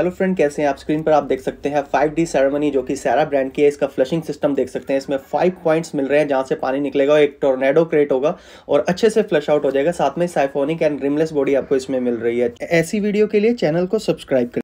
hello friend कैसे हैं आप स्क्रीन पर आप देख सकते हैं 5D सेरेमनी जो कि सैरा ब्रांड की है इसका फ्लशिंग सिस्टम देख सकते हैं इसमें फाइव पॉइंट्स मिल रहे हैं जहां से पानी निकलेगा एक टोर्नेडो क्रिएट होगा और अच्छे से फ्लश आउट हो जाएगा साथ में साइफोनिक एंड रिमलेस बॉडी आपको इसमें मिल रही है ऐसी वीडियो के लिए चैनल को सब्सक्राइब करें